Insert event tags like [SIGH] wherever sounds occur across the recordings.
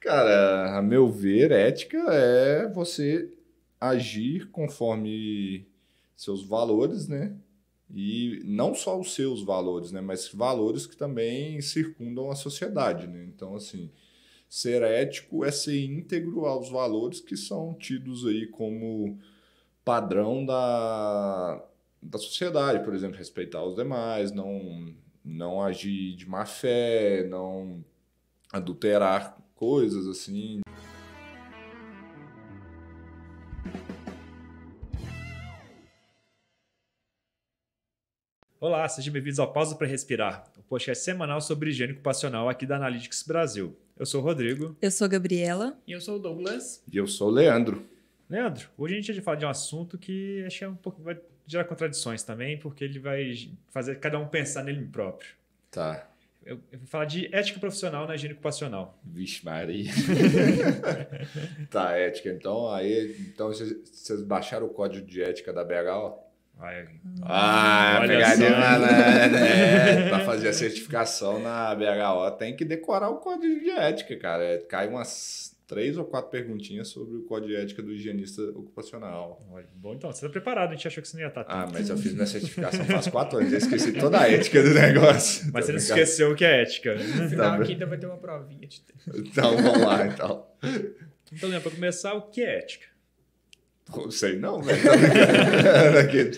Cara, a meu ver, ética é você agir conforme seus valores, né? E não só os seus valores, né? Mas valores que também circundam a sociedade, né? Então, assim, ser ético é ser íntegro aos valores que são tidos aí como padrão da, da sociedade, por exemplo, respeitar os demais, não, não agir de má fé, não adulterar coisas, assim. Olá, sejam bem-vindos ao Pausa para Respirar, o um podcast semanal sobre higiene ocupacional aqui da Analytics Brasil. Eu sou o Rodrigo. Eu sou a Gabriela. E eu sou o Douglas. E eu sou o Leandro. Leandro, hoje a gente vai falar de um assunto que acho que é um pouco, vai gerar contradições também, porque ele vai fazer cada um pensar nele próprio. Tá eu, eu, vou falar de ética profissional na é higiene ocupacional. Vixe, Maria. [LAUGHS] tá, ética. Então, aí, então vocês baixaram o código de ética da BH, Vai. Ah, Olha pegadinha na, né, né, né [LAUGHS] pra fazer a certificação na BHO tem que decorar o código de ética, cara. É, cai umas três ou quatro perguntinhas sobre o código de ética do higienista ocupacional. Bom, então, você está preparado, a gente achou que você não ia estar. Ah, mas eu fiz minha certificação faz quatro anos, eu esqueci toda a ética do negócio. Mas você não tá esqueceu o que é ética. No tá final aqui ainda vai ter uma provinha. De... Então, vamos lá, então. Então, né, para começar, o que é ética? Não sei não, velho. Né?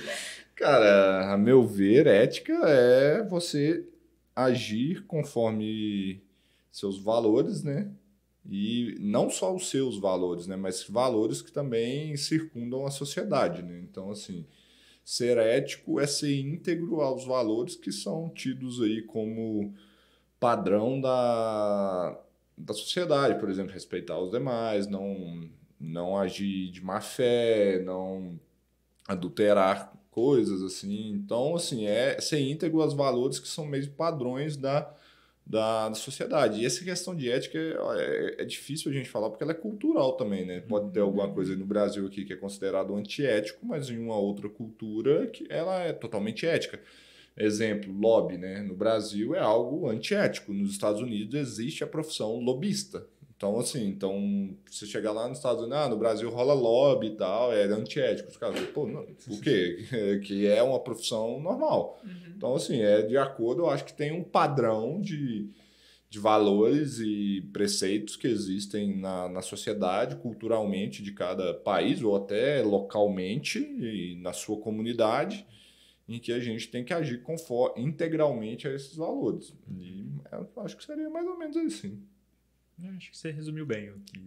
Cara, a meu ver, ética é você agir conforme seus valores, né? e não só os seus valores, né, mas valores que também circundam a sociedade. Né? Então, assim, ser ético é ser íntegro aos valores que são tidos aí como padrão da, da sociedade, por exemplo, respeitar os demais, não, não agir de má fé, não adulterar coisas, assim. Então, assim, é ser íntegro aos valores que são mesmo padrões da da, da sociedade. E essa questão de ética é, é, é, difícil a gente falar porque ela é cultural também, né? Pode ter alguma uhum. coisa no Brasil aqui que é considerado antiético, mas em uma outra cultura que ela é totalmente ética. Exemplo, lobby, né? No Brasil é algo antiético. Nos Estados Unidos existe a profissão lobista, então, assim, então, você chegar lá nos Estados Unidos, ah, no Brasil rola lobby e tal, é antiético. Os caras, pô, não, o quê? [LAUGHS] que é uma profissão normal. Uhum. Então, assim, é de acordo, eu acho que tem um padrão de, de valores e preceitos que existem na, na sociedade, culturalmente, de cada país, ou até localmente, e na sua comunidade em que a gente tem que agir conforme, integralmente a esses valores. E é, eu acho que seria mais ou menos assim acho que você resumiu bem o que.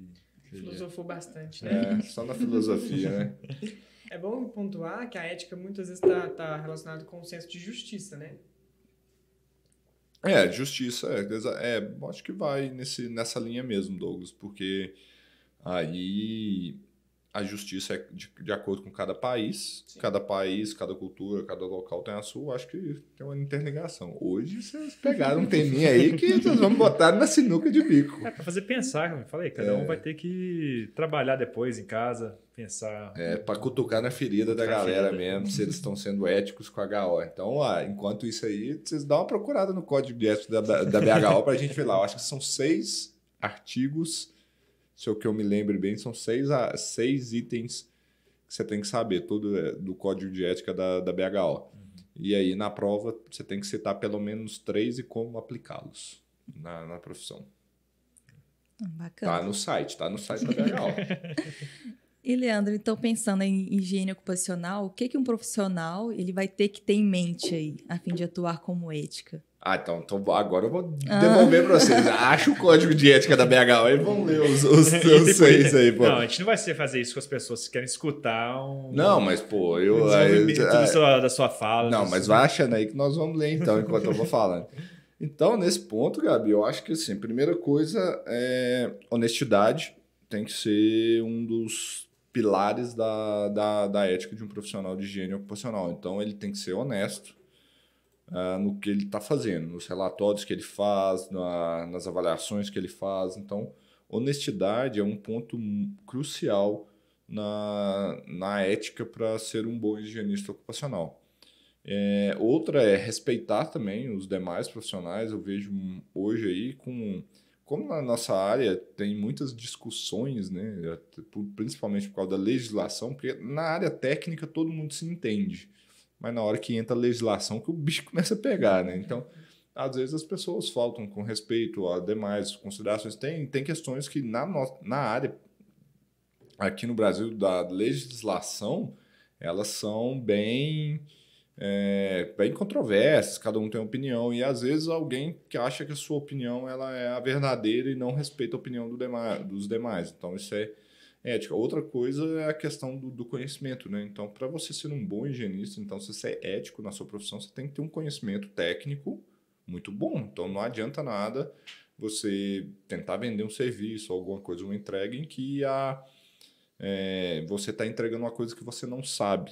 É. Filosofou bastante, né? É, só na filosofia, né? É bom pontuar que a ética muitas vezes está tá relacionada com o senso de justiça, né? É, justiça, é, é, acho que vai nesse, nessa linha mesmo, Douglas, porque aí a justiça é de, de acordo com cada país, Sim. cada país, cada cultura, cada local tem a sua, acho que tem uma interligação. Hoje vocês pegaram um teminha aí que vocês vão botar na sinuca de bico. É para fazer pensar, como eu falei, cada é. um vai ter que trabalhar depois em casa, pensar. É, para cutucar na ferida da galera ferida. mesmo, se eles estão sendo éticos com a HO. Então, ó, enquanto isso aí, vocês dão uma procurada no código de ética da, da, da para gente ver lá. Eu acho que são seis artigos se o que eu me lembro bem, são seis, a, seis itens que você tem que saber, tudo é, do código de ética da, da BHO. Uhum. E aí, na prova, você tem que citar pelo menos três e como aplicá-los na, na profissão. Bacana. Tá no site, tá no site da BHO. [LAUGHS] E Leandro, então pensando em higiene ocupacional, o que que um profissional ele vai ter que ter em mente aí, a fim de atuar como ética? Ah, então, então agora eu vou ah. devolver ah. para vocês. Acha o código de ética da BH aí, vamos ler os, os, [LAUGHS] os seis aí, pô. Não, a gente não vai fazer isso com as pessoas que querem escutar um. Não, mas, pô, eu. Um eu, eu da, sua, da sua fala. Não, mas vai achando aí que nós vamos ler então, enquanto eu vou falando. Então, nesse ponto, Gabi, eu acho que assim, primeira coisa é honestidade tem que ser um dos pilares da, da, da ética de um profissional de higiene ocupacional. Então, ele tem que ser honesto uh, no que ele está fazendo, nos relatórios que ele faz, na, nas avaliações que ele faz. Então, honestidade é um ponto crucial na, na ética para ser um bom higienista ocupacional. É, outra é respeitar também os demais profissionais. Eu vejo hoje aí com como na nossa área tem muitas discussões, né, principalmente por causa da legislação, porque na área técnica todo mundo se entende, mas na hora que entra a legislação que o bicho [LAUGHS] começa a pegar, né? Então, às vezes as pessoas faltam com respeito a demais considerações. Tem, tem questões que na, no, na área, aqui no Brasil, da legislação, elas são bem é, bem controversas, cada um tem uma opinião, e às vezes alguém que acha que a sua opinião ela é a verdadeira e não respeita a opinião do dos demais. Então, isso é ética. Outra coisa é a questão do, do conhecimento, né? Então, para você ser um bom higienista, então, se você é ético na sua profissão, você tem que ter um conhecimento técnico muito bom. Então, não adianta nada você tentar vender um serviço, alguma coisa, uma entrega em que a, é, você está entregando uma coisa que você não sabe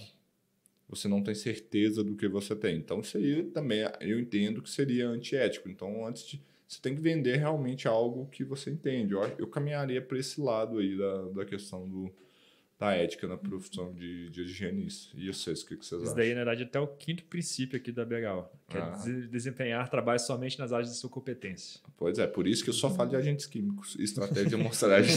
você não tem certeza do que você tem. Então, isso aí também eu entendo que seria antiético. Então, antes de, você tem que vender realmente algo que você entende. Eu, eu caminharia para esse lado aí da, da questão do, da ética na profissão de, de higienista. E vocês, o que, que vocês Isso acham? Isso daí, na verdade, é até o quinto princípio aqui da BHO, que é ah. é desempenhar trabalho somente nas áreas de sua competência. Pois é, por isso que eu só falo de agentes químicos, estratégia de [LAUGHS] amostragem.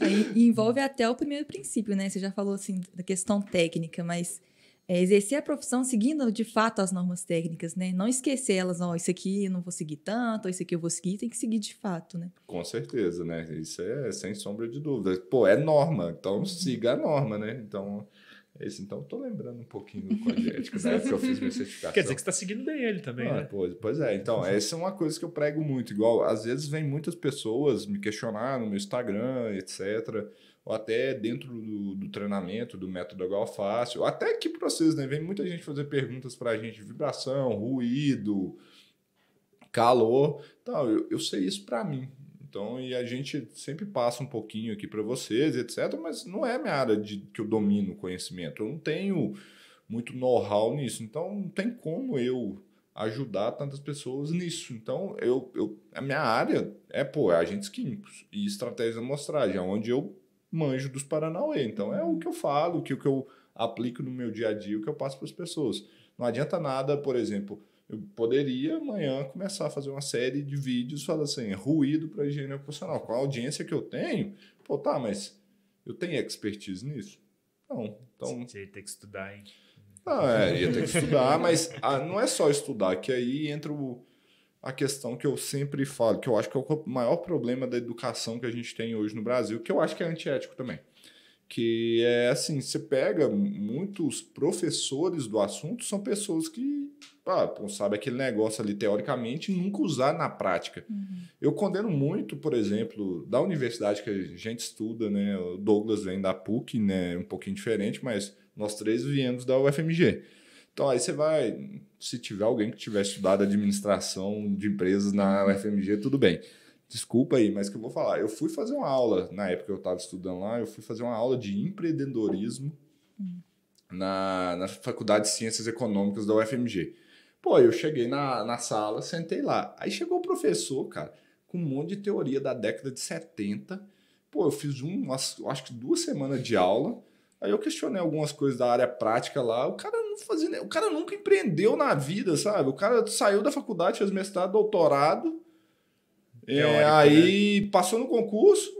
É, e envolve até o primeiro princípio, né? Você já falou, assim, da questão técnica, mas é exercer a profissão seguindo de fato as normas técnicas, né? Não esquecer elas, ó, oh, isso aqui eu não vou seguir tanto, isso aqui eu vou seguir, tem que seguir de fato, né? Com certeza, né? Isso é sem sombra de dúvida. Pô, é norma, então uhum. siga a norma, né? Então, é isso. Então, tô lembrando um pouquinho do código ético da época né? eu fiz minha certificação. Quer dizer que você tá seguindo bem ele também, ah, né? Pois, pois é. Então, essa é uma coisa que eu prego muito. Igual, às vezes vem muitas pessoas me questionar no meu Instagram, etc., ou até dentro do, do treinamento, do método igual fácil, ou até que para vocês, né? Vem muita gente fazer perguntas para a gente vibração, ruído, calor. Então, eu, eu sei isso para mim. Então, e a gente sempre passa um pouquinho aqui para vocês, etc. Mas não é minha área de, que eu domino o conhecimento. Eu não tenho muito know-how nisso. Então, não tem como eu ajudar tantas pessoas nisso. Então, eu, eu a minha área é, pô, é agentes químicos e estratégias de amostragem, é onde eu manjo dos Paranauê. Então é o que eu falo, o que, que eu aplico no meu dia a dia, o que eu passo para as pessoas. Não adianta nada, por exemplo, eu poderia amanhã começar a fazer uma série de vídeos falando assim, ruído para higiene ocupacional. Com a audiência que eu tenho, pô, tá, mas eu tenho expertise nisso? Não. Então, Você ia ter que estudar, hein? Ah, é, ia ter que estudar, mas ah, não é só estudar, que aí entra o, a questão que eu sempre falo, que eu acho que é o maior problema da educação que a gente tem hoje no Brasil, que eu acho que é antiético também. Que é assim, você pega muitos professores do assunto, são pessoas que ah, sabe aquele negócio ali teoricamente e nunca usar na prática. Uhum. Eu condeno muito, por exemplo, da universidade que a gente estuda, né? O Douglas vem da PUC, né? Um pouquinho diferente, mas nós três viemos da UFMG. Então aí você vai, se tiver alguém que tiver estudado administração de empresas na UFMG, tudo bem. Desculpa aí, mas que eu vou falar. Eu fui fazer uma aula, na época que eu estava estudando lá, eu fui fazer uma aula de empreendedorismo na, na Faculdade de Ciências Econômicas da UFMG. Pô, eu cheguei na, na sala, sentei lá. Aí chegou o professor, cara, com um monte de teoria da década de 70. Pô, eu fiz um, acho que duas semanas de aula. Aí eu questionei algumas coisas da área prática lá. O cara fazendo. O cara nunca empreendeu na vida, sabe? O cara saiu da faculdade, fez mestrado, doutorado. É, Teórico, é, aí né? passou no concurso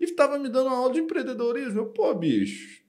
e estava me dando uma aula de empreendedorismo. Eu, pô, bicho,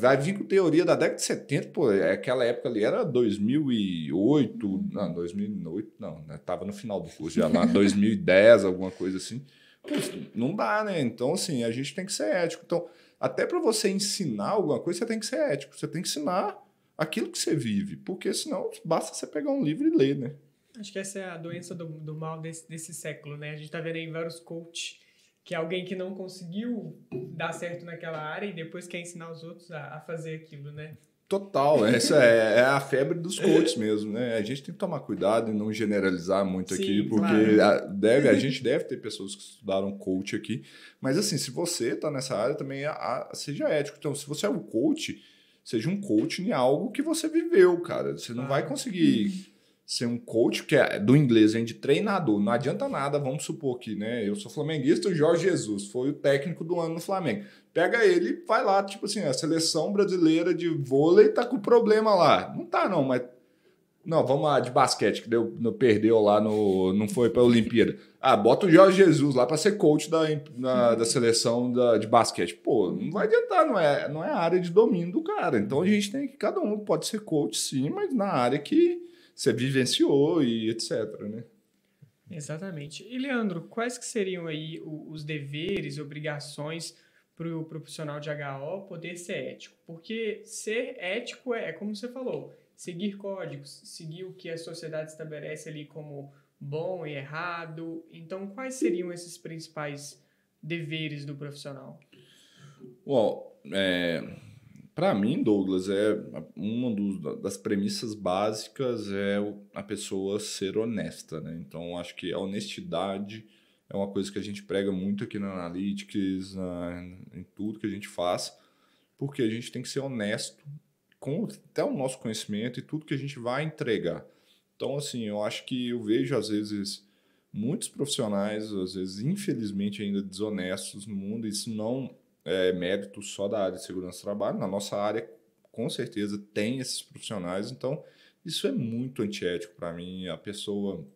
vai vir com teoria da década de 70, pô, é, aquela época ali era 2008, uhum. não, 2008 não, né? Tava no final do curso já lá, 2010, [LAUGHS] alguma coisa assim. Pô, não dá, né? Então, assim, a gente tem que ser ético. Então, até para você ensinar alguma coisa, você tem que ser ético. Você tem que ensinar aquilo que você vive, porque senão basta você pegar um livro e ler, né? Acho que essa é a doença do, do mal desse, desse século, né? A gente tá vendo aí vários coaches que é alguém que não conseguiu dar certo naquela área e depois quer ensinar os outros a, a fazer aquilo, né? Total, [LAUGHS] essa é, é, a febre dos coaches mesmo, né? A gente tem que tomar cuidado e não generalizar muito Sim, aqui, porque claro. a, deve, a [LAUGHS] gente deve ter pessoas que estudaram coach aqui, mas assim, se você está nessa área também, a, a, seja ético. Então, se você é um coach, seja um coaching em é algo que você viveu, cara. Você não ah. vai conseguir uhum. ser um coach, que é do inglês, hein, de treinador. Não adianta nada, vamos supor que, né? Eu sou flamenguista, o Jorge Jesus foi o técnico do ano no Flamengo. Pega ele vai lá, tipo assim, a seleção brasileira de vôlei tá com problema lá. Não tá, não, mas não, vamos lá, de basquete, que deu, perdeu lá no. Não foi para a Olimpíada. Ah, bota o Jorge Jesus lá para ser coach da, na, da seleção da, de basquete. Pô, não vai adiantar, não é, não é a área de domínio do cara. Então a gente tem que. Cada um pode ser coach, sim, mas na área que você vivenciou e etc. Né? Exatamente. E Leandro, quais que seriam aí os deveres, obrigações para o profissional de HO poder ser ético? Porque ser ético é, é como você falou seguir códigos, seguir o que a sociedade estabelece ali como bom e errado. Então, quais seriam esses principais deveres do profissional? Bom, well, é, para mim, Douglas, é uma das premissas básicas é a pessoa ser honesta, né? Então, acho que a honestidade é uma coisa que a gente prega muito aqui na Analytics, na, em tudo que a gente faz, porque a gente tem que ser honesto com até o nosso conhecimento e tudo que a gente vai entregar. Então, assim, eu acho que eu vejo, às vezes, muitos profissionais, às vezes, infelizmente, ainda desonestos no mundo. Isso não é mérito só da área de segurança do trabalho. Na nossa área, com certeza, tem esses profissionais. Então, isso é muito antiético para mim. A pessoa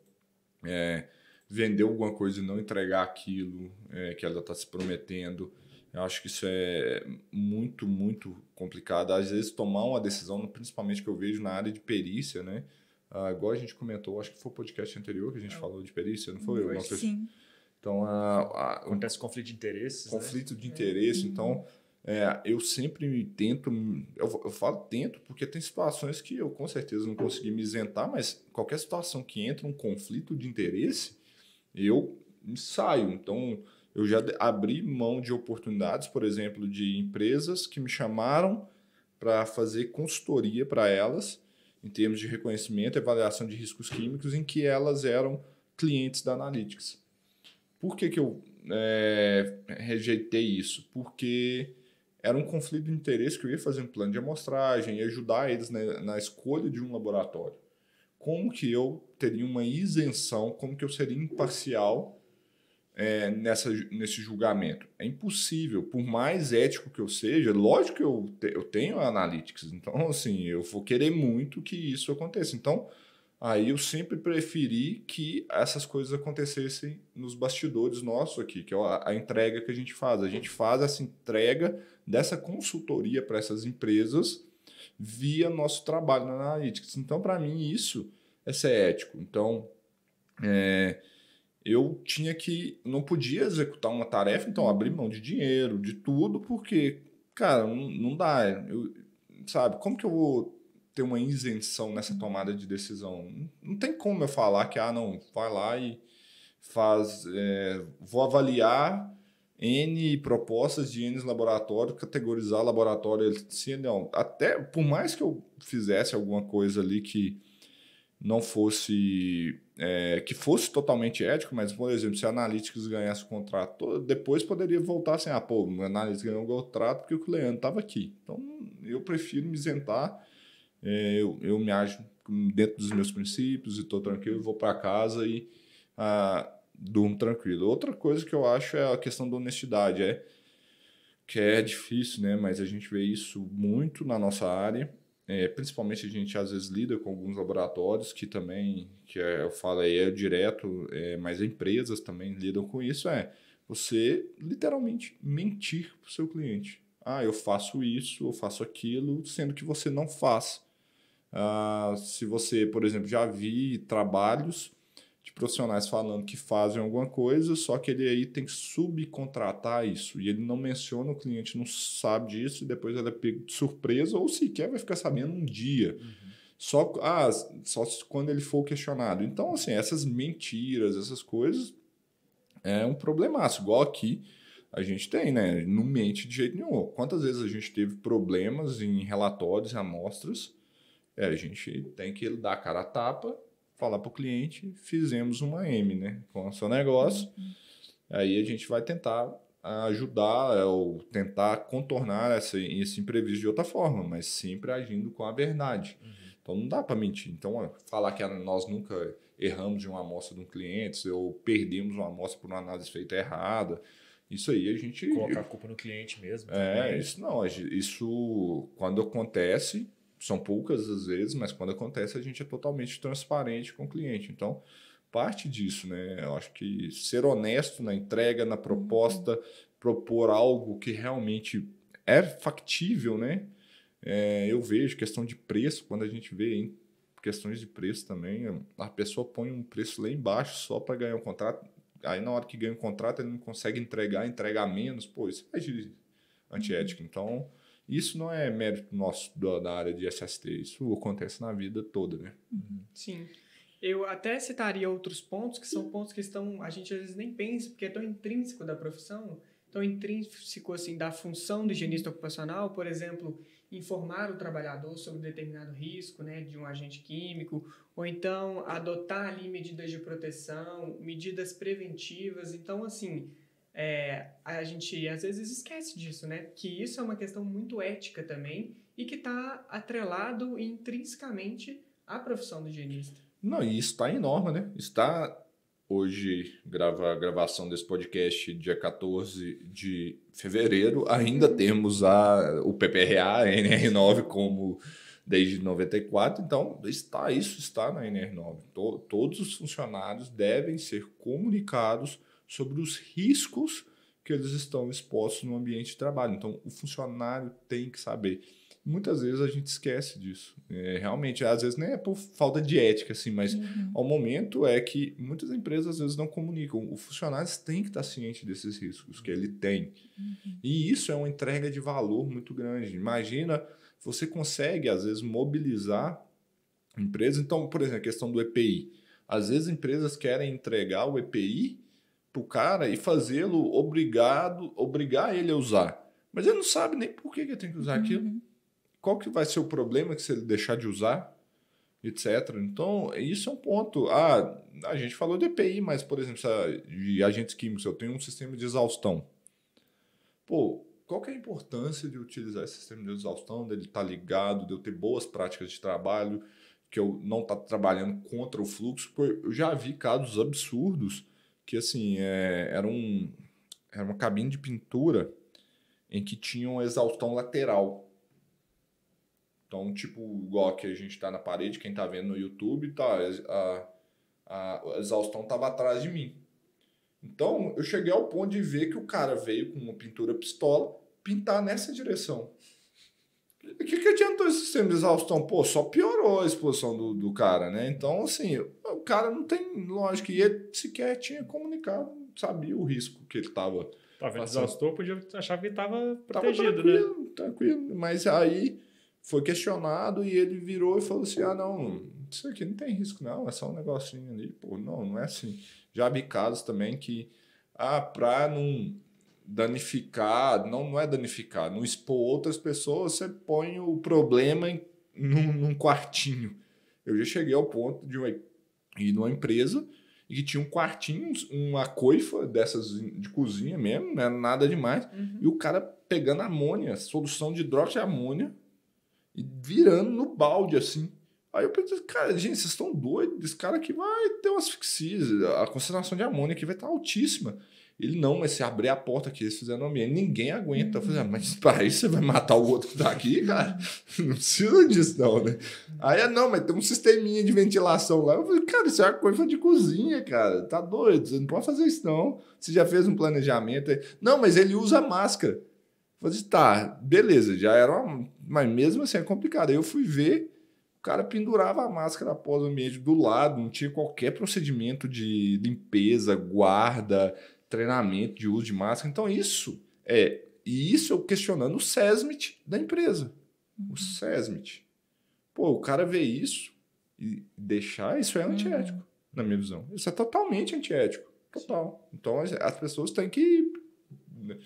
é, vender alguma coisa e não entregar aquilo é, que ela está se prometendo. Eu acho que isso é muito, muito complicado. Às vezes, tomar uma decisão, principalmente que eu vejo na área de perícia, né? Ah, igual a gente comentou, acho que foi o podcast anterior que a gente é. falou de perícia, não hum, foi? Não sim. Então, a, a, acontece conflito de interesses. Né? Conflito né? de é. interesse. É. Então, é, eu sempre tento, eu, eu, falo tento, porque tem situações que eu com certeza não consegui me isentar, mas qualquer situação que entra um conflito de interesse, eu saio. Então, eu já abri mão de oportunidades, por exemplo, de empresas que me chamaram para fazer consultoria para elas, em termos de reconhecimento e avaliação de riscos químicos, em que elas eram clientes da Analytics. Por que, que eu é, rejeitei isso? Porque era um conflito de interesse que eu ia fazer um plano de amostragem e ajudar eles na, na, escolha de um laboratório. Como que eu teria uma isenção, como que eu seria imparcial é, nessa, nesse julgamento. É impossível. Por mais ético que eu seja, lógico que eu, te, eu tenho analytics. Então, assim, eu vou querer muito que isso aconteça. Então, aí eu sempre preferi que essas coisas acontecessem nos bastidores nossos aqui, que é a, a entrega que a gente faz. A gente faz essa entrega dessa consultoria para essas empresas via nosso trabalho na Analytics. Então, para mim, isso é ser ético. Então, é eu tinha que. Não podia executar uma tarefa, então uhum. abri mão de dinheiro, de tudo, porque, cara, não, não dá. Eu, sabe, como que eu vou ter uma isenção nessa uhum. tomada de decisão? Não tem como eu falar que, ah, não, vai lá e faz. É, vou avaliar N propostas de N laboratórios, categorizar laboratório sim não. Até por mais que eu fizesse alguma coisa ali que não fosse é, que fosse totalmente ético, mas, por exemplo, se a Analytics ganhasse o contrato depois poderia voltar assim, ah, pô, a Analytics ganhou o contrato porque o Leandro estava aqui. Então, eu prefiro me isentar, é, eu, eu me ajo dentro dos meus princípios e estou tranquilo, vou para casa e ah, durmo tranquilo. Outra coisa que eu acho é a questão da honestidade, é que é difícil, né? Mas a gente vê isso muito na nossa área, é, principalmente a gente às vezes lida com alguns laboratórios que também, que é, eu falo aí é direto, é, mas empresas também lidam com isso, é você literalmente mentir para o seu cliente. Ah, eu faço isso, eu faço aquilo, sendo que você não faz. Ah, se você, por exemplo, já vi trabalhos de profissionais falando que fazem alguma coisa, só que ele aí tem que subcontratar isso. E ele não menciona, o cliente não sabe disso, e depois ele é pego de surpresa, ou sequer vai ficar sabendo um dia. Uhum. Só, ah, só quando ele for questionado. Então, assim, essas mentiras, essas coisas, é um problemaço. Igual aqui, a gente tem, né? Não mente de jeito nenhum. Quantas vezes a gente teve problemas em relatórios, amostras, é, a gente tem que dar a cara a tapa falar para o cliente, fizemos uma M, né? Com o seu negócio. Uhum. Aí a gente vai tentar ajudar ou tentar contornar essa, esse imprevisto de outra forma, mas sempre agindo com a verdade. Uhum. Então não dá para mentir. Então falar que nós nunca erramos de uma amostra de um cliente ou perdemos uma amostra por uma análise feita errada, isso aí a gente colocar a culpa no cliente mesmo. É, também. Né? isso não. Isso quando acontece são poucas às vezes, mas quando acontece a gente é totalmente transparente com o cliente. Então, parte disso, né? Eu acho que ser honesto na entrega, na proposta, propor algo que realmente é factível, né? É, eu vejo questão de preço, quando a gente vê questões de preço também, a pessoa põe um preço lá embaixo só para ganhar o um contrato. Aí na hora que ganha o um contrato, ele não consegue entregar, entrega menos, pô, isso é antiético. Então, isso não é mérito nosso da área de SST, isso acontece na vida toda, né? Uhum. Uhum. Sim. Eu até citaria outros pontos que são pontos que estão a gente às vezes nem pensa porque é tão intrínseco da profissão, tão intrínseco assim da função do higienista ocupacional, por exemplo, informar o trabalhador sobre determinado risco, né, de um agente químico, ou então adotar ali medidas de proteção, medidas preventivas. Então, assim, é, a gente às vezes esquece disso, né? Que isso é uma questão muito ética também e que está atrelado intrinsecamente à profissão do higienista. Não, e está em norma, né? Está hoje, grava a gravação desse podcast, dia 14 de fevereiro, ainda uhum. temos a, o PPRA, a NR9 como desde 94, então está isso está na NR9. To, todos os funcionários devem ser comunicados sobre os riscos que eles estão expostos no ambiente de trabalho. Então, o funcionário tem que saber. Muitas vezes a gente esquece disso. É, realmente, às vezes nem é por falta de ética, assim, mas uhum. ao momento é que muitas empresas às vezes não comunicam. O funcionário tem que estar ciente desses riscos que ele tem. Uhum. E isso é uma entrega de valor muito grande. Imagina, você consegue às vezes mobilizar empresas. Então, por exemplo, a questão do EPI. Às vezes empresas querem entregar o EPI pro cara e fazê-lo obrigado, obrigar ele a usar. Mas ele não sabe nem por que, ele tem que usar uhum. aquilo. Qual que vai ser o problema que se ele deixar de usar, etc. Então, isso é um ponto. Ah, a gente falou de EPI, mas, por exemplo, de agentes químicos, eu tenho um sistema de exaustão. Pô, qual que é a importância de utilizar esse sistema de exaustão, dele estar tá ligado, de eu ter boas práticas de trabalho, que eu não estar tá trabalhando contra o fluxo, porque eu já vi casos absurdos que assim, é, era, um, era uma cabine de pintura em que tinha um exaustão lateral. Então, tipo, igual que a gente tá na parede, quem tá vendo no YouTube, tá, a, a, a exaustão tava atrás de mim. Então, eu cheguei ao ponto de ver que o cara veio com uma pintura pistola pintar nessa direção. O que, que adiantou esse sistema de exaustão? Pô, só piorou a exposição do, do cara, né? Então, assim, o cara não tem lógica. E ele sequer tinha comunicado, sabia o risco que ele estava. Talvez exaustor, podia achar que estava protegido, né? tranquilo, né? Tranquilo, mas aí foi questionado e ele virou e falou assim: ah, não, isso aqui não tem risco, não, é só um negocinho ali, pô, não, não é assim. Já vi casos também que, ah, pra não danificar, não, não é danificar, não expor outras pessoas, você põe o problema em, num, num quartinho. Eu já cheguei ao ponto de uma e numa empresa e que tinha um quartinho, uma coifa dessas de cozinha mesmo, né? nada demais. Uhum. E o cara pegando amônia, solução de hidróxido de amônia, e virando no balde assim. Aí eu pensei, cara, gente, vocês estão doidos? Esse cara aqui vai ter umas asfixia, a concentração de amônia aqui vai estar tá altíssima. Ele não, mas se abrir a porta aqui, eles fizeram ambiente, ninguém aguenta. Eu falei, ah, hum. mas para isso você vai matar o outro que tá aqui, cara? [LAUGHS] Não precisa disso, não, né? Aí, ah, não, mas tem um sisteminha de ventilação lá. Eu falei, cara, isso é uma coisa de cozinha, cara. Tá doido, você não pode fazer isso, não. Você já fez um planejamento. Aí. Não, mas ele usa máscara. Eu falei, tá, beleza, já era uma... Mas mesmo assim é complicado. Aí eu fui ver, o cara pendurava a máscara após o ambiente do lado, não tinha qualquer procedimento de limpeza, guarda treinamento de uso de máscara. Então, isso é. E isso eu questionando o SESMIT da empresa. Uhum. O SESMIT. Pô, o cara vê isso e deixar, isso é antiético, uhum. na minha visão. Isso é totalmente antiético. Total. Então, as, as pessoas têm que né,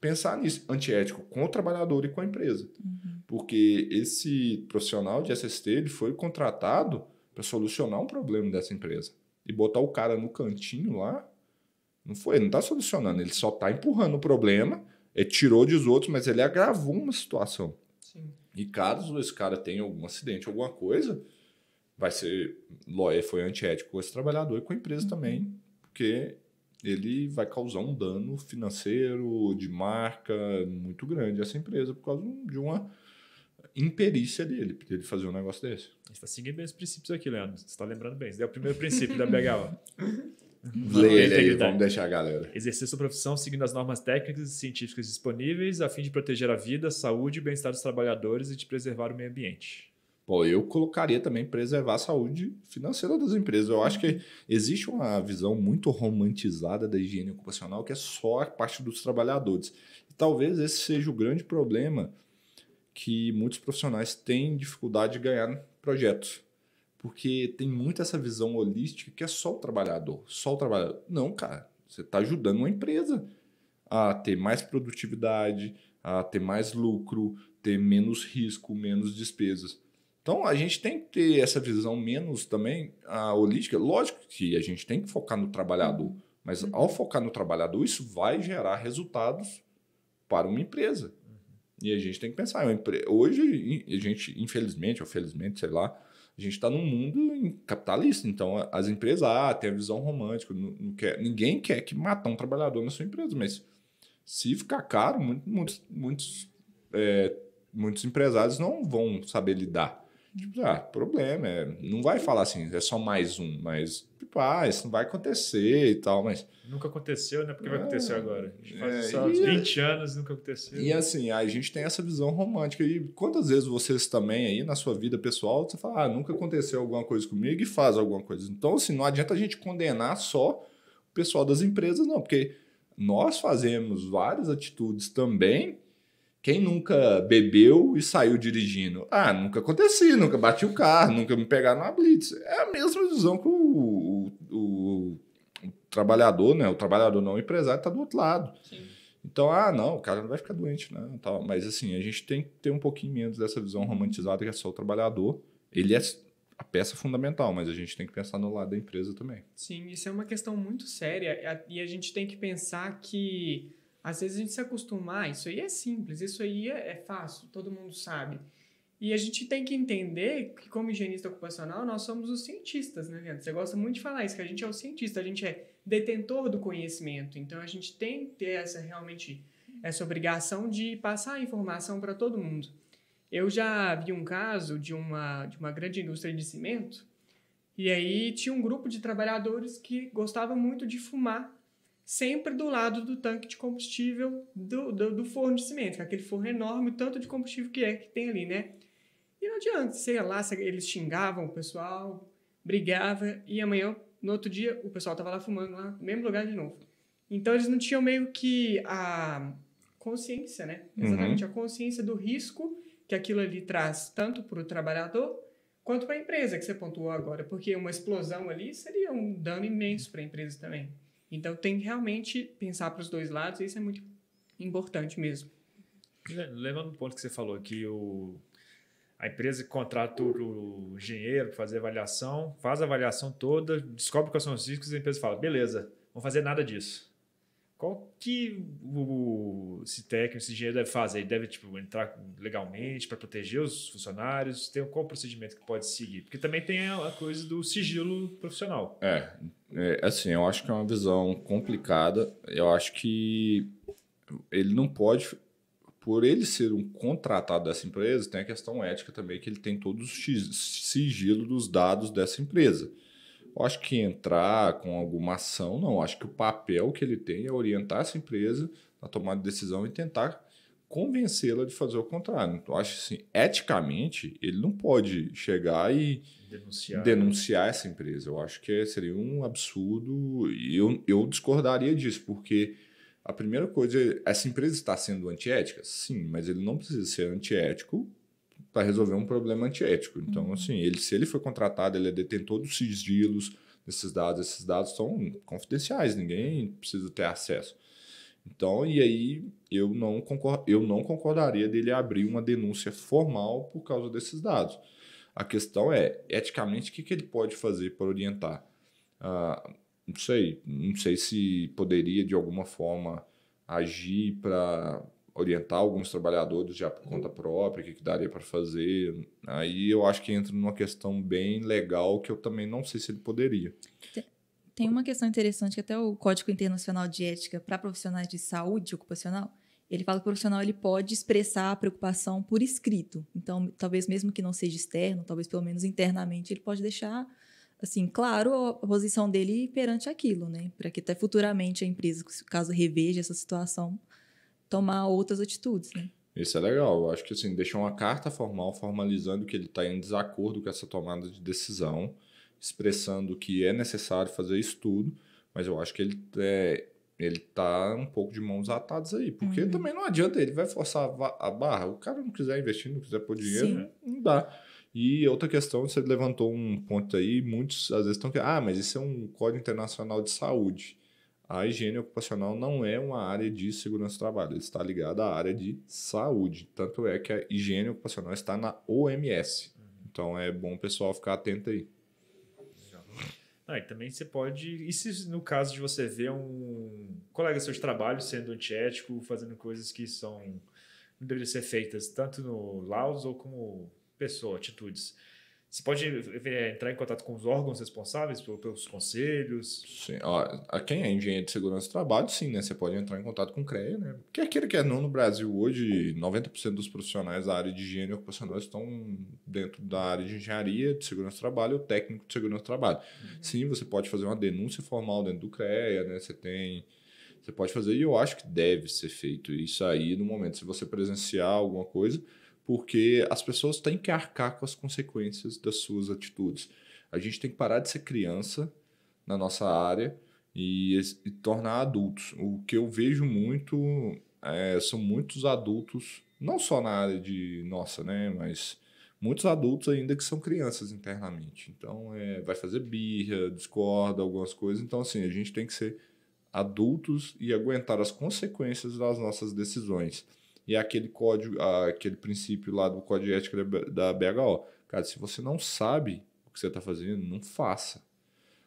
pensar nisso. Antiético com o trabalhador e com a empresa. Uhum. Porque esse profissional de SST ele foi contratado para solucionar um problema dessa empresa. E botar o cara no cantinho lá não foi, não está solucionando, ele só está empurrando o problema, ele é, tirou dos outros, mas ele agravou uma situação. Sim. E caso esse cara tenha algum acidente, alguma coisa, vai ser. Foi antiético com esse trabalhador e com a empresa uhum. também, porque ele vai causar um dano financeiro, de marca, muito grande a essa empresa, por causa de uma imperícia dele, de ele fazer um negócio desse. A gente tá seguindo bem os princípios aqui, Leandro. Você tá lembrando bem. Esse é o primeiro princípio da BHO. [LAUGHS] Lê ele aí, vamos deixar a galera. Exercer sua profissão seguindo as normas técnicas e científicas disponíveis a fim de proteger a vida, saúde e bem-estar dos trabalhadores e de preservar o meio ambiente. Pô, eu colocaria também preservar a saúde financeira das empresas. Eu acho que existe uma visão muito romantizada da higiene ocupacional que é só a parte dos trabalhadores. E talvez esse seja o grande problema que muitos profissionais têm dificuldade de ganhar projetos porque tem muito essa visão holística que é só o trabalhador, só o trabalhador. Não, cara, você está ajudando uma empresa a ter mais produtividade, a ter mais lucro, ter menos risco, menos despesas. Então a gente tem que ter essa visão menos também a holística. Lógico que a gente tem que focar no trabalhador, mas uhum. ao focar no trabalhador, isso vai gerar resultados para uma empresa. Uhum. E a gente tem que pensar, é hoje a gente, infelizmente ou felizmente, sei lá, a gente está num mundo capitalista, então as empresas ah, têm a visão romântica, não, não quer, ninguém quer que matar um trabalhador na sua empresa, mas se ficar caro, muitos, muitos, é, muitos empresários não vão saber lidar. Tipo, ah, problema, é, não vai falar assim, é só mais um, mas tipo, ah, isso não vai acontecer e tal, mas... Nunca aconteceu, né? Porque é, vai acontecer é, agora. A gente faz 20 é, é. anos e nunca aconteceu. E assim, a gente tem essa visão romântica e quantas vezes vocês também aí na sua vida pessoal, você fala, ah, nunca aconteceu alguma coisa comigo e faz alguma coisa. Então, assim, não adianta a gente condenar só o pessoal das empresas não, porque nós fazemos várias atitudes também quem nunca bebeu e saiu dirigindo? Ah, nunca aconteci, nunca bati o carro, nunca me pegaram na blitz. É a mesma visão que o, o, o, o trabalhador, né? O trabalhador não, o empresário está do outro lado. Sim. Então, ah, não, o cara não vai ficar doente, né? Tal. Mas assim, a gente tem que ter um pouquinho menos dessa visão romantizada que é só o trabalhador. Ele é a peça fundamental, mas a gente tem que pensar no lado da empresa também. Sim, isso é uma questão muito séria e a gente tem que pensar que às vezes a gente se acostumar, ah, isso aí é simples, isso aí é, é fácil, todo mundo sabe. E a gente tem que entender que, como higienista ocupacional, nós somos os cientistas, né, Leandro? Você gosta muito de falar isso, que a gente é o cientista, a gente é detentor do conhecimento. Então, a gente tem que ter essa, realmente, essa obrigação de passar a informação para todo mundo. Eu já vi um caso de uma, de uma grande indústria de cimento, e aí tinha um grupo de trabalhadores que gostava muito de fumar sempre do lado do tanque de combustível do, do, do forno de cimento, é aquele forno enorme, o tanto de combustível que é que tem ali, né? E não adianta, sei lá, eles xingavam o pessoal, brigava e amanhã, no outro dia, o pessoal tava lá fumando lá, no mesmo lugar de novo. Então eles não tinham meio que a consciência, né? Uhum. Exatamente, uhum. a consciência do risco que aquilo ali traz tanto para o trabalhador quanto para a empresa que você pontuou agora, porque uma explosão ali seria um dano imenso para a empresa também. Então tem que realmente pensar para os dois lados, e isso é muito importante mesmo. Levando o ponto que você falou, que o, a empresa contrata o engenheiro para fazer avaliação, faz a avaliação toda, descobre quais são os riscos e a empresa fala: beleza, vamos fazer nada disso. Qual que o, esse técnico, esse engenheiro deve fazer? Ele deve tipo, entrar legalmente para proteger os funcionários? Tem qual procedimento que pode seguir? Porque também tem a coisa do sigilo profissional. É, é assim, eu acho que é uma visão complicada. Eu acho que ele não pode, por ele ser um contratado dessa empresa, tem a questão ética também que ele tem todo o sigilo dos dados dessa empresa. Eu acho que entrar com alguma ação, não. Eu acho que o papel que ele tem é orientar essa empresa na tomada de decisão e tentar convencê-la de fazer o contrário. Eu então, acho assim, eticamente, ele não pode chegar e denunciar, denunciar essa empresa. Eu acho que seria um absurdo e eu, eu discordaria disso, porque a primeira coisa, é, essa empresa está sendo antiética? Sim, mas ele não precisa ser antiético para resolver um problema antiético. Então, uhum. assim, ele, se ele foi contratado, ele é detentor dos sigilos desses dados. Esses dados são confidenciais, ninguém precisa ter acesso. Então, e aí eu não, concordo, eu não concordaria dele abrir uma denúncia formal por causa desses dados. A questão é, eticamente, o que, que ele pode fazer para orientar? Ah, não sei, não sei se poderia de alguma forma agir para orientar alguns trabalhadores já por conta própria, o que, que daria para fazer. Aí eu acho que entra numa questão bem legal que eu também não sei se ele poderia. Tem uma questão interessante que até o Código Internacional de Ética para profissionais de saúde ocupacional, ele fala que o profissional ele pode expressar a preocupação por escrito. Então, talvez mesmo que não seja externo, talvez pelo menos internamente, ele pode deixar assim, claro, a posição dele perante aquilo, né? Para que até futuramente a empresa, caso reveja essa situação, tomar outras atitudes. Né? Isso é legal. Eu acho que assim, deixar uma carta formal formalizando que ele está em desacordo com essa tomada de decisão, expressando que é necessário fazer isso tudo, mas eu acho que ele é, ele tá um pouco de mãos atadas aí, porque uhum. também não adianta, ele vai forçar a, barra. O cara não quiser investir, não quiser pôr dinheiro, Sim. não dá. E outra questão, você levantou um ponto aí, muitos às vezes estão que ah, mas isso é um código internacional de saúde a higiene ocupacional não é uma área de segurança do trabalho, está ligada à área de saúde. Tanto é que a higiene ocupacional está na OMS. Uhum. Então é bom o pessoal ficar atento aí. Ah, e também você pode. E se no caso de você ver um colega seu de trabalho sendo antiético, fazendo coisas que são. não deveriam ser feitas tanto no Laos ou como pessoa, atitudes você pode eh, eh, entrar em contato com os órgãos responsáveis pelos conselhos? Sim. Ó, a quem é engenheiro de segurança do trabalho, sim, né? Você pode entrar em contato com o CREA, né? Quer que é não, no Brasil hoje, 90% dos profissionais da área de higiene ocupacional estão dentro da área de engenharia de segurança do trabalho ou técnico de segurança do trabalho. Uhum. Sim, você pode fazer uma denúncia formal dentro do CREA, né? Você tem... Você pode fazer, e eu acho que deve ser feito isso aí no momento. Se você presenciar alguma coisa porque as pessoas têm que arcar com as consequências das suas atitudes. A gente tem que parar de ser criança na nossa área e, e tornar adultos. O que eu vejo muito é, são muitos adultos, não só na área de nossa, né, mas muitos adultos ainda que são crianças internamente. Então, é, vai fazer birra, discorda, algumas coisas. Então, assim, a gente tem que ser adultos e aguentar as consequências das nossas decisões. E é aquele código, aquele princípio lá do código de ética da BHO. Cara, se você não sabe o que você está fazendo, não faça.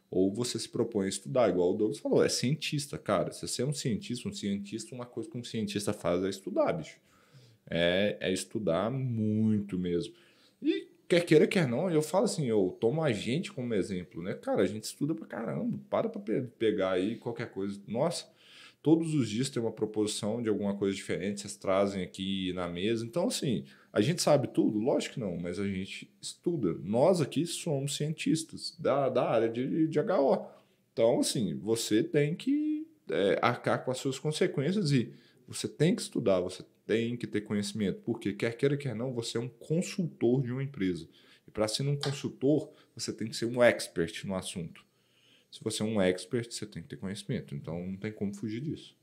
Ou você se propõe a estudar, igual o Douglas falou, é cientista, cara. Se você é um cientista, um cientista, uma coisa que um cientista faz é estudar, bicho. É, é estudar muito mesmo. E quer queira, quer não, eu falo assim, eu tomo a gente como exemplo, né? Cara, a gente estuda pra caramba, para pra pegar aí qualquer coisa. Nossa, Todos os dias tem uma proposição de alguma coisa diferente, vocês trazem aqui na mesa. Então, assim, a gente sabe tudo? Lógico que não, mas a gente estuda. Nós aqui somos cientistas da, da área de, de HO. Então, assim, você tem que é, arcar com as suas consequências e você tem que estudar, você tem que ter conhecimento, porque quer queira, quer não, você é um consultor de uma empresa. E para ser um consultor, você tem que ser um expert no assunto se você é um expert, você tem que ter conhecimento. Então, não tem como fugir disso.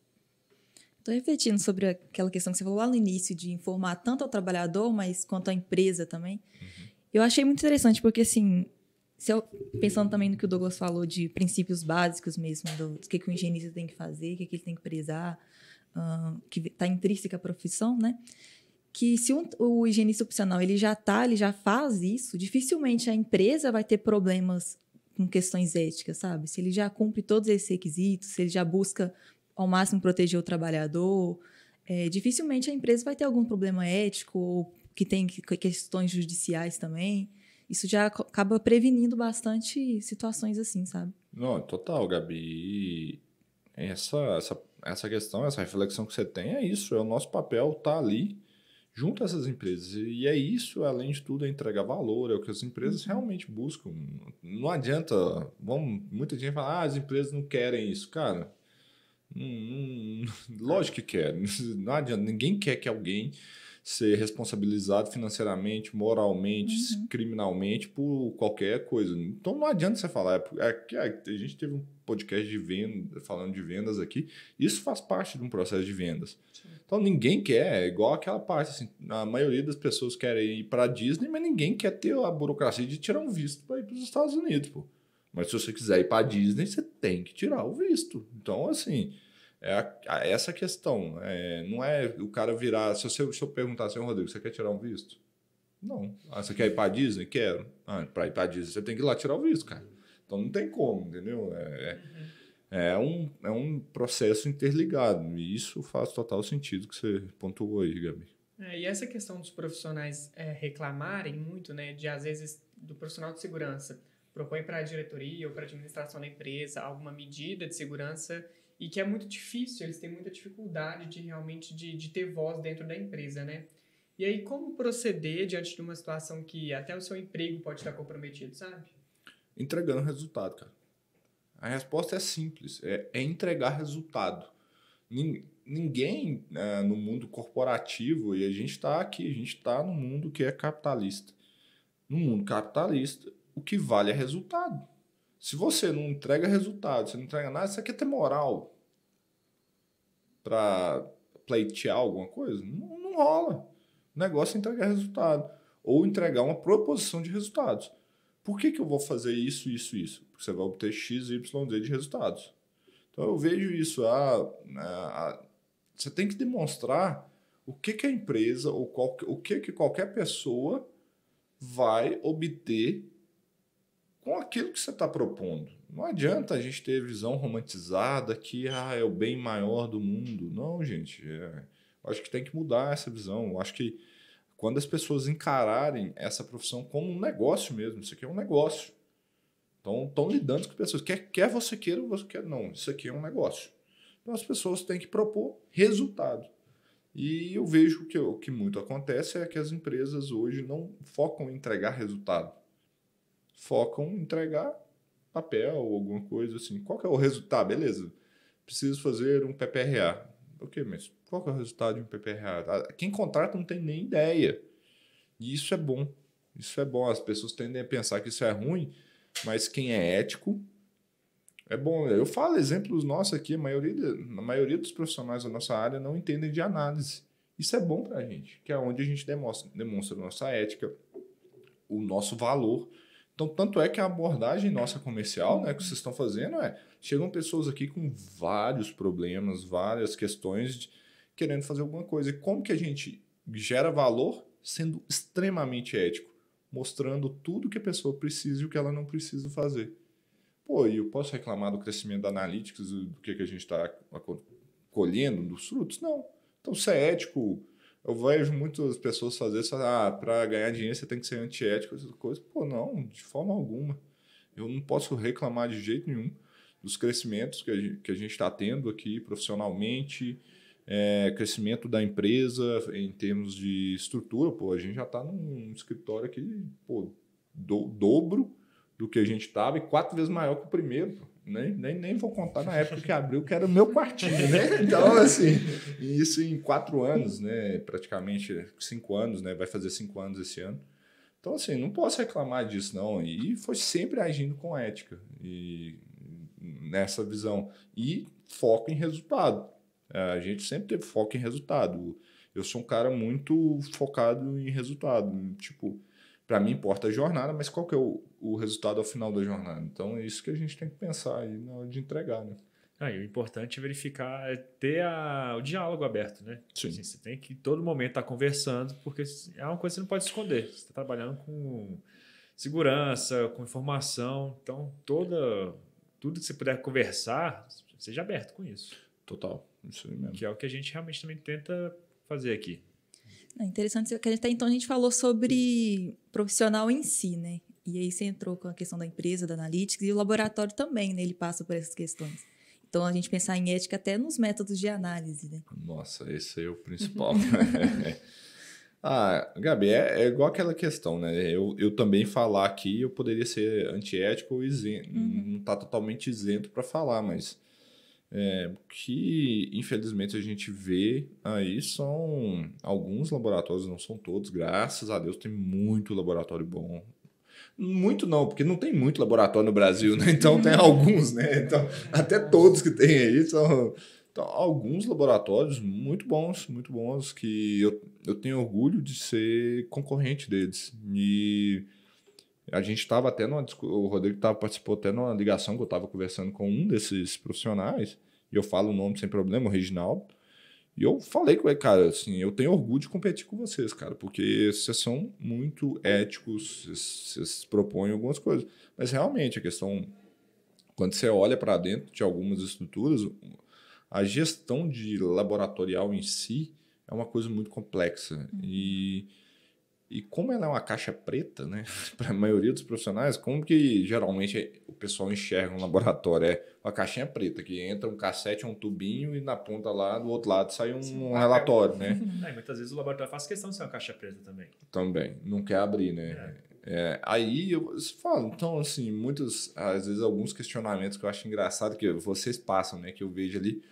Estou refletindo sobre aquela questão que você falou lá no início, de informar tanto ao trabalhador, mas quanto à empresa também. Uhum. Eu achei muito interessante, porque, assim, se eu, pensando também no que o Douglas falou de princípios básicos mesmo, do, do que, que o engenheiro tem que fazer, o que, que ele tem que prezar, uh, que está intrínseca à profissão, né? Que se um, o higienista opcional ele já tá, ele já faz isso, dificilmente a empresa vai ter problemas com questões éticas, sabe? Se ele já cumpre todos esses requisitos, se ele já busca ao máximo proteger o trabalhador, é, dificilmente a empresa vai ter algum problema ético ou que tem questões judiciais também. Isso já acaba prevenindo bastante situações assim, sabe? Não, total, Gabi. Essa, essa, essa questão, essa reflexão que você tem é isso. É o nosso papel estar tá ali junto a essas empresas. E é isso, além de tudo, é entregar valor, é o que as empresas uhum. realmente buscam. Não adianta, vamos, muita gente fala, ah, as empresas não querem isso. Cara, [LAUGHS] lógico que quer. [LAUGHS] Não adianta, ninguém quer que alguém ser responsabilizado financeiramente, moralmente, uhum. criminalmente por qualquer coisa. Então não adianta você falar. É, é, é, a gente teve um podcast de venda, falando de vendas aqui. Isso faz parte de um processo de vendas. Sim. Então ninguém quer, é igual aquela parte. Assim, a maioria das pessoas querem ir para Disney, mas ninguém quer ter a burocracia de tirar um visto para ir para os Estados Unidos. Pô. Mas se você quiser ir para Disney, você tem que tirar o visto. Então, assim, é a, a essa questão. É, não é o cara virar. Se, você, se eu perguntar assim, Rodrigo, você quer tirar um visto? Não. Ah, você quer ir para Disney? Quero. Ah, para ir para Disney, você tem que ir lá tirar o visto, cara. Então não tem como, entendeu? É, é, uhum. é, um, é um processo interligado. E isso faz total sentido que você pontuou aí, Gabi. É, e essa questão dos profissionais é, reclamarem muito, né, de às vezes do profissional de segurança propõe para a diretoria ou para a administração da empresa alguma medida de segurança e que é muito difícil, eles têm muita dificuldade de realmente de, de ter voz dentro da empresa, né? E aí, como proceder diante de uma situação que até o seu emprego pode estar comprometido, sabe? Entregando resultado, cara. A resposta é simples, é, é entregar resultado. Ninguém é, no mundo corporativo, e a gente está aqui, a gente está no mundo que é capitalista. No mundo capitalista, o que vale é resultado. Se você não entrega resultado, você não entrega nada, você quer é ter moral para pleitear alguma coisa? Não, não rola. O negócio é entregar resultado. Ou entregar uma proposição de resultados. Por que, que eu vou fazer isso, isso, isso? Porque você vai obter X, Y, Z de resultados. Então eu vejo isso. A, ah, a, né, a você tem que demonstrar o que, que a empresa ou qual, o que, que qualquer pessoa vai obter com aquilo que você está propondo. Não adianta a gente ter visão romantizada que ah, é o bem maior do mundo. Não, gente. É... acho que tem que mudar essa visão. Eu acho que quando as pessoas encararem essa profissão como um negócio mesmo, isso aqui é um negócio. Então, estão lidando com pessoas. Quer, quer você queira ou você quer não. Isso aqui é um negócio. Então, as pessoas têm que propor resultado. E eu vejo que o que muito acontece é que as empresas hoje não focam em entregar resultado focam em entregar papel ou alguma coisa assim. Qual que é o resultado? Ah, beleza, preciso fazer um PPRA. Ok, mas qual que é o resultado de um PPRA? Ah, quem contrata não tem nem ideia. E isso é bom. Isso é bom. As pessoas tendem a pensar que isso é ruim, mas quem é ético é bom. Eu falo exemplos nossos aqui, a maioria, a maioria dos profissionais da nossa área não entendem de análise. Isso é bom para a gente, que é onde a gente demonstra, demonstra nossa ética, o nosso valor então, tanto é que a abordagem nossa comercial, né, que vocês estão fazendo é, chegam pessoas aqui com vários problemas, várias questões de, querendo fazer alguma coisa. E como que a gente gera valor sendo extremamente ético, mostrando tudo que a pessoa precisa e o que ela não precisa fazer. Pô, e eu posso reclamar do crescimento da Analytics, do que, que a gente está colhendo, dos frutos? Não. Então, ser é ético, eu vejo muitas pessoas fazer isso, ah, para ganhar dinheiro você tem que ser antiético, essas coisas. Pô, não, de forma alguma. Eu não posso reclamar de jeito nenhum dos crescimentos que a gente está tendo aqui profissionalmente, é, crescimento da empresa em termos de estrutura. Pô, a gente já está num escritório aqui, pô, do, dobro do que a gente estava e quatro vezes maior que o primeiro. Pô. Nem, nem, nem vou contar na época que abriu, que era o meu quartinho, né? [LAUGHS] Então, assim, isso em quatro anos, né? Praticamente cinco anos, né? Vai fazer cinco anos esse ano. Então, assim, não posso reclamar disso, não. E foi sempre agindo com ética e nessa visão. E foco em resultado. A gente sempre teve foco em resultado. Eu sou um cara muito focado em resultado. Tipo, para mim importa a jornada, mas qual que é o o resultado ao final da jornada. Então é isso que a gente tem que pensar aí na hora de entregar, né? Ah, e o importante é verificar, é ter a, o diálogo aberto, né? Sim. Assim, você tem que todo momento estar tá conversando, porque é uma coisa que você não pode esconder. Você está trabalhando com segurança, com informação, então toda tudo que você puder conversar, seja aberto com isso. Total, isso aí mesmo. Que é o que a gente realmente também tenta fazer aqui. É interessante que até tá, então a gente falou sobre profissional em si, né? E aí você entrou com a questão da empresa, da analytics, e o laboratório também, né? Ele passa por essas questões. Então, a gente pensar em ética até nos métodos de análise, né? Nossa, esse é o principal. [LAUGHS] ah, Gabi, é, é, igual aquela questão, né? Eu, eu também falar aqui, eu poderia ser antiético ou isento. Uhum. Não está totalmente isento para falar, mas... É, que, infelizmente, a gente vê aí são alguns laboratórios, não são todos, graças a Deus tem muito laboratório bom, muito não, porque não tem muito laboratório no Brasil, né? Então tem alguns, né? Então, até todos que tem aí são. Então, alguns laboratórios muito bons, muito bons, que eu, eu tenho orgulho de ser concorrente deles. E a gente estava até numa. O Rodrigo tava, participou até numa ligação que eu estava conversando com um desses profissionais, e eu falo o nome sem problema, o Reginaldo. E eu falei com ele, cara, assim, eu tenho orgulho de competir com vocês, cara, porque vocês são muito éticos, vocês propõem algumas coisas. Mas realmente a questão, quando você olha para dentro de algumas estruturas, a gestão de laboratorial em si é uma coisa muito complexa. Uhum. E e como ela é uma caixa preta, né, [LAUGHS] para a maioria dos profissionais, como que geralmente o pessoal enxerga um laboratório? É uma caixinha preta, que entra um cassete, um tubinho e na ponta lá, do outro lado, sai um, relatório, né? [LAUGHS] É, muitas vezes o laboratório faz questão de ser uma caixa preta também. Também, não quer abrir, né? É. É, aí eu falo, então, assim, muitos, às vezes, alguns questionamentos que eu acho engraçado que vocês passam, né, que eu vejo ali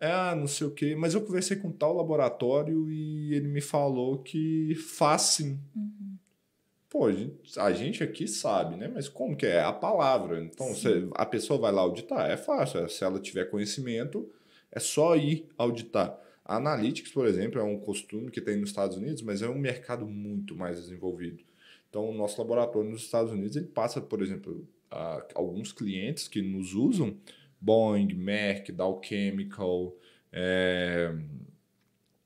ah, não sei o quê. Mas eu conversei com tal laboratório e ele me falou que faz sim. Uhum. Pô, a gente aqui sabe, né? Mas como que é? é a palavra. Então, você, a pessoa vai lá auditar, é fácil. É, se ela tiver conhecimento, é só ir auditar. A Analytics, por exemplo, é um costume que tem nos Estados Unidos, mas é um mercado muito mais desenvolvido. Então, o nosso laboratório nos Estados Unidos, ele passa, por exemplo, a alguns clientes que nos usam, Boeing, Merck, Dow Chemical, é,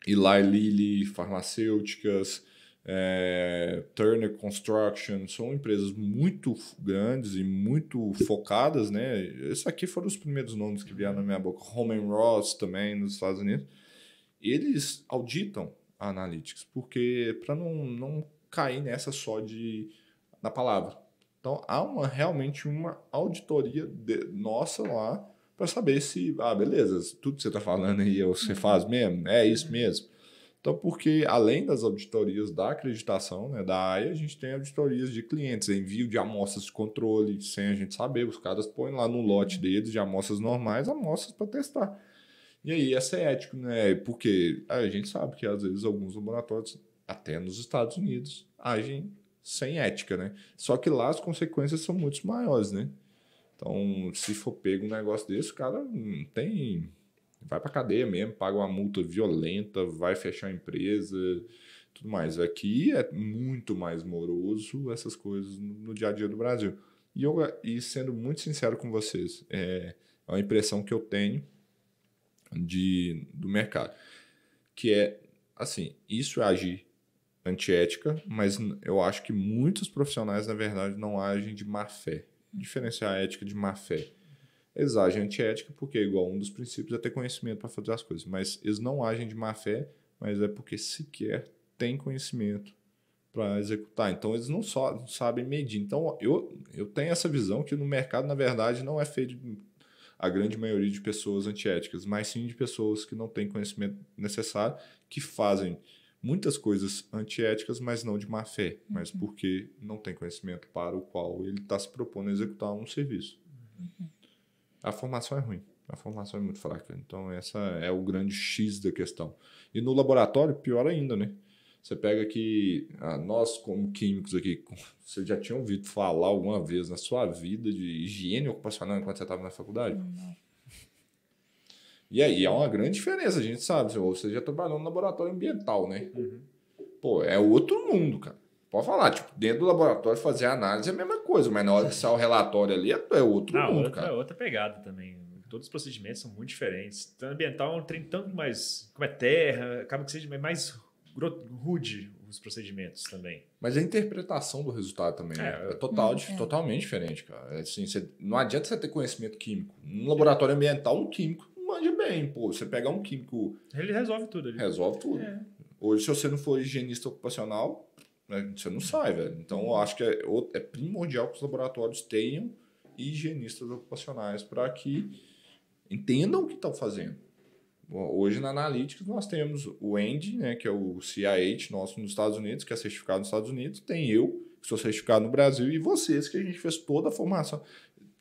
Eli Lilly, farmacêuticas, é, Turner Construction, são empresas muito grandes e muito focadas, né? Esses aqui foram os primeiros nomes que vieram na minha boca. Home Ross também nos Estados Unidos. Eles auditam a Analytics, porque para não, não cair nessa só de na palavra. Então, há uma, realmente uma auditoria de, nossa lá para saber se, ah, beleza, tudo que você está falando aí você uhum. faz mesmo, né? é isso uhum. mesmo. Então, porque além das auditorias da acreditação, né, da AIA, a gente tem auditorias de clientes, envio de amostras de controle, sem a gente saber, os caras põem lá no lote uhum. deles de amostras normais, amostras para testar. E aí, essa é ético, né? Porque a gente sabe que às vezes alguns laboratórios, até nos Estados Unidos, agem sem ética, né? Só que lá as consequências são muito maiores, né? Então, se for pego um negócio desse, o cara tem. Vai pra cadeia mesmo, paga uma multa violenta, vai fechar a empresa, tudo mais. Aqui é muito mais moroso essas coisas no dia a dia do Brasil. E, eu, e sendo muito sincero com vocês, é, é uma impressão que eu tenho de, do mercado. Que é assim, isso é agir antiética, mas eu acho que muitos profissionais, na verdade, não agem de má fé. Diferenciar a ética de má fé. Eles agem antiética porque, igual um dos princípios, é ter conhecimento para fazer as coisas. Mas eles não agem de má fé, mas é porque sequer tem conhecimento para executar. Então, eles não só não sabem medir. Então, eu, eu tenho essa visão que no mercado, na verdade, não é feito a grande maioria de pessoas antiéticas, mas sim de pessoas que não têm conhecimento necessário, que fazem muitas coisas antiéticas, mas não de má fé, uhum. mas porque não tem conhecimento para o qual ele está se propondo a executar um serviço. Uhum. A formação é ruim, a formação é muito fraca. Então, essa é o grande X da questão. E no laboratório, pior ainda, né? Você pega que ah, nós, como químicos aqui, você já tinha ouvido falar alguma vez na sua vida de higiene ocupacional enquanto você estava na faculdade? Não. E aí é uma grande diferença, a gente sabe. Você já trabalhou no laboratório ambiental, né? Uhum. Pô, é outro mundo, cara. Pode falar, tipo, dentro do laboratório fazer análise é a mesma coisa, mas na hora que sai o relatório ali é, é outro Não, mundo, é outra, cara. É outra pegada também. Todos os procedimentos são muito diferentes. O então, ambiental é um trem tanto mais. Como é terra, acaba que seja mais rude os procedimentos também. Mas a interpretação do resultado também né? é, é total, uhum, é. totalmente diferente, cara. É assim, você, não uhum. adianta você ter conhecimento químico. Um laboratório ambiental, um químico mande bem, pô. Você pegar um químico. Ele resolve tudo. Ele... Resolve tudo. É. Hoje, se você não for higienista ocupacional, né, você não sai, velho. Então, eu acho que é, é primordial que os laboratórios tenham higienistas ocupacionais para que entendam o que estão fazendo. Hoje na Analytics nós temos o END, né, que é o CIH nosso nos Estados Unidos, que é certificado nos Estados Unidos, tem eu, que sou certificado no Brasil, e vocês, que a gente fez toda a formação.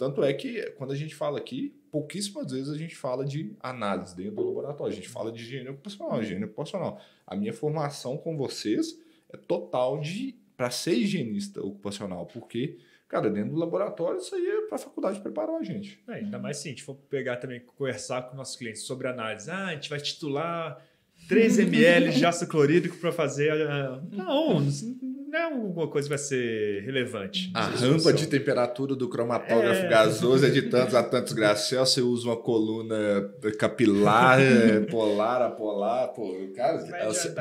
Tanto é que, quando a gente fala aqui, pouquíssimas vezes a gente fala de análise dentro do laboratório. A gente fala de higiene ocupacional, higiene ocupacional. A minha formação com vocês é total de para ser higienista ocupacional, porque, cara, dentro do laboratório isso aí é para a faculdade preparar a gente. É, ainda mais se a gente for pegar também, conversar com nossos clientes sobre análise. Ah, a gente vai titular 3 ml de ácido clorídrico para fazer. Não, não não é alguma coisa que vai ser relevante. A rampa de temperatura do cromatógrafo é. gasoso é de tantos a tantos graus Celsius. Você usa uma coluna capilar, é, polar a polar. Pô, cara,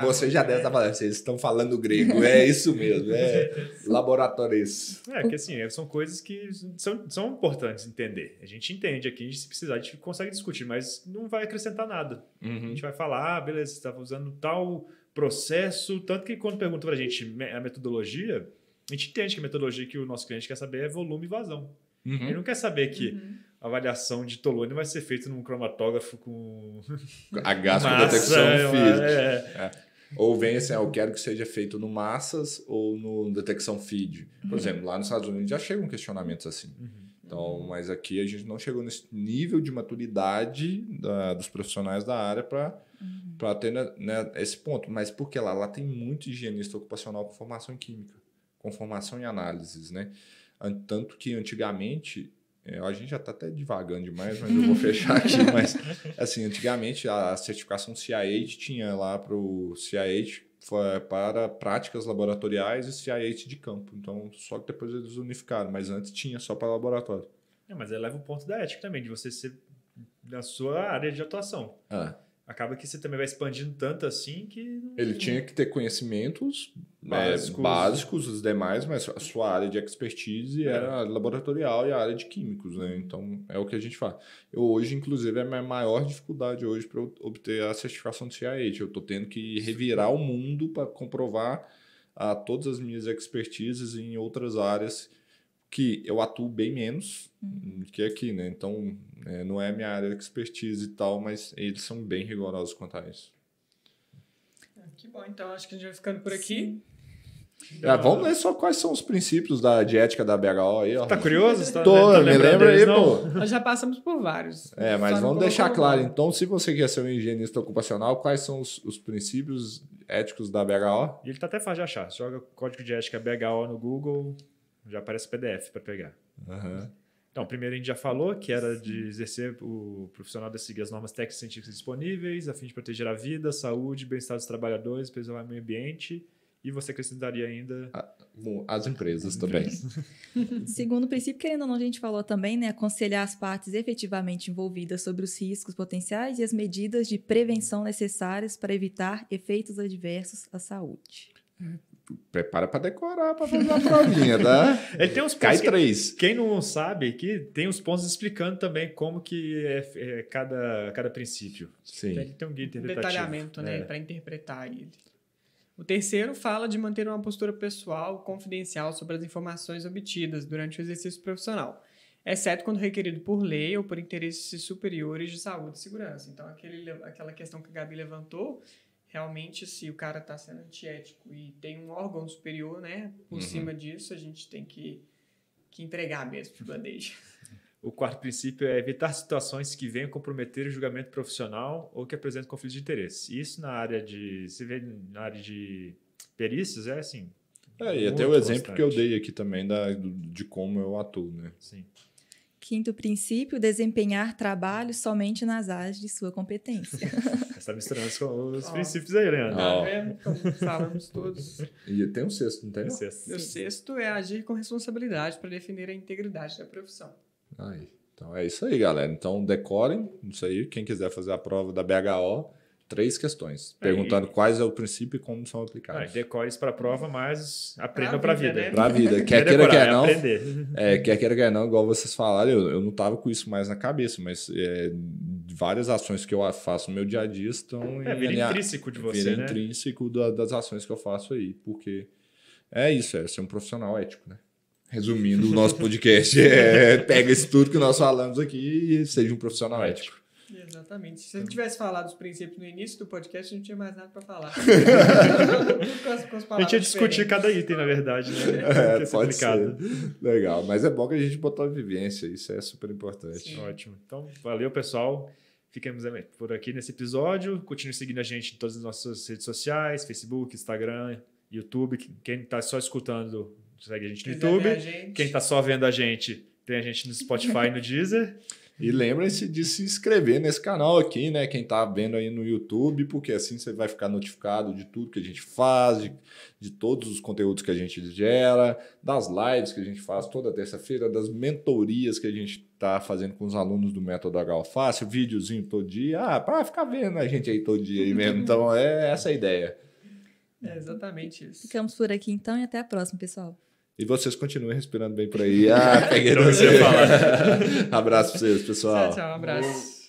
você né? já deve estar falando, vocês estão falando grego. [LAUGHS] É isso mesmo, é laboratório isso. É, que assim, é, são coisas que são, são importantes entender. A gente entende aqui, se precisar, a gente consegue discutir, mas não vai acrescentar nada. Uhum. A gente vai falar, ah, beleza, você estava usando tal processo. Tanto que quando pergunta para a gente a metodologia, a gente entende que a metodologia que o nosso cliente quer saber é volume e vazão. Uhum. Ele não quer saber que uhum. a avaliação de toluene vai ser feita num cromatógrafo com. A gás com detecção é, física. É. É. Ou vem assim, ah, eu quero que seja feito no massas ou no detecção feed. Por uhum. exemplo, lá nos Estados Unidos já chegam questionamentos assim. Uhum. Então, mas aqui a gente não chegou nesse nível de maturidade da, dos profissionais da área para uhum. para ter né, né, esse ponto. Mas porque lá, lá tem muito higienista ocupacional com formação em química, com formação em análises, né? Tanto que antigamente, é, a gente já está até divagando demais, mas eu vou [LAUGHS] fechar aqui. mas, assim, antigamente a certificação CIH tinha lá para o CIH para práticas laboratoriais e CIH de campo. Então, só que depois eles unificaram, mas antes tinha só para laboratório. É, mas aí leva o ponto da ética também, de você ser da sua área de atuação. Ah acaba que você também vai expandindo tanto assim que. Ele tinha que ter conhecimentos né, básicos, básicos os demais, mas a sua área de expertise é. era a laboratorial e a área de químicos, né? Então é o que a gente faz. Eu hoje, inclusive, é a minha maior dificuldade hoje para obter a certificação do CIH. Eu estou tendo que revirar o mundo para comprovar a ah, todas as minhas expertises em outras áreas que eu atuo bem menos do uhum. que aqui, né? Então, é, não é minha área de expertise e tal, mas eles são bem rigorosos quanto a isso. Ah, que bom, então acho que a gente vai ficando por aqui. É, vamos ver só quais são os princípios da ética da BHO aí, ó. Tá curioso? Tá, Tô, me lembra aí, pô. Nós já passamos por vários. É, mas vamos deixar claro, então, se você quer ser um higienista ocupacional, quais são os, os princípios éticos da BHO? Ele tá até fácil de achar. Joga código de ética BHO no Google, já aparece PDF para pegar. Uhum. Então, primeiro a gente já falou que era de exercer o profissional de seguir as normas técnicas e científicas disponíveis a fim de proteger a vida, saúde, bem-estar dos trabalhadores, preservar o meio ambiente e você acrescentaria ainda ah, as empresas também. [LAUGHS] Segundo o princípio, querendo ou não, a gente falou também, né, aconselhar as partes efetivamente envolvidas sobre os riscos potenciais e as medidas de prevenção necessárias para evitar efeitos adversos à saúde. É, prepara para decorar, para fazer a provinha, tá? [LAUGHS] Ele tem uns Cai que, três. Quem não sabe aqui, tem uns pontos explicando também como que é, é cada, cada princípio. Sim. Então, ele tem um guia interpretativo. Detalhamento, né? É. Para interpretar ele. O terceiro fala de manter uma postura pessoal confidencial sobre as informações obtidas durante o exercício profissional, exceto quando requerido por lei ou por interesses superiores de saúde e segurança. Então, aquele, aquela questão que a Gabi levantou realmente se o cara está sendo antiético e tem um órgão superior, né, por uhum. cima disso, a gente tem que, que entregar mesmo o bandeja. O quarto princípio é evitar situações que venham comprometer o julgamento profissional ou que apresentem conflitos de interesse. Isso na área de, se vê na área de perícias, é assim. É, e até o exemplo constante. que eu dei aqui também da, de como eu atuo, né? Sim. Quinto princípio, desempenhar trabalho somente nas áreas de sua competência. [LAUGHS] Você está misturando com os oh. princípios aí, Leandro. Oh. É, falamos todos. E tem um sexto, não tem? O sexto. O sexto é agir com responsabilidade para defender a integridade da profissão. Aí. Então é isso aí, galera. Então decorem isso aí. Quem quiser fazer a prova da BHO, três questões, perguntando quais é o princípio e como são aplicados. Ah, decore isso para a prova, mas aprenda para a vida. Para a vida. Né? [LAUGHS] Quer queira, quer é não. É, quer queira, quer não, igual vocês falaram, eu, eu não estava com isso mais na cabeça, mas é, várias ações que eu faço no meu dia a dia estão... É, vira intrínseco de você, vira né? intrínseco da, das ações que eu faço aí, porque é isso, é ser um profissional ético, né? Resumindo o nosso podcast, [LAUGHS] é, pega isso tudo que nós falamos aqui e seja um profissional é ético. Exatamente. Se gente tivesse falado os princípios no início do podcast, não tinha mais nada para falar. [LAUGHS] com, a gente ia discutir cada item, na verdade, né? [LAUGHS] É, é pode complicado. ser. Legal, mas é bom que a gente botou a vivência, isso é super importante. Sim. Ótimo. Então, valeu, pessoal. Ficamos por aqui nesse episódio. Continue seguindo a gente em todas as nossas redes sociais, Facebook, Instagram, YouTube. Quem está só escutando, segue a gente no tá YouTube. Gente. Quem está só vendo a gente, tem a gente no Spotify e no [LAUGHS] Deezer. E lembre se de se inscrever nesse canal aqui, né? Quem tá vendo aí no YouTube, porque assim você vai ficar notificado de tudo que a gente faz, de, de todos os conteúdos que a gente gera, das lives que a gente faz toda terça-feira, das mentorias que a gente tá fazendo com os alunos do Método HO Fácil, videozinho todo dia. Ah, para ficar vendo a gente aí todo dia aí mesmo. Então é essa a ideia. É exatamente isso. Ficamos por aqui então e até a próxima, pessoal. E vocês continuem respirando bem por aí. Ah, [LAUGHS] peguei você falar. [LAUGHS] abraço pra vocês, pessoal. Tchau, tchau, um abraço.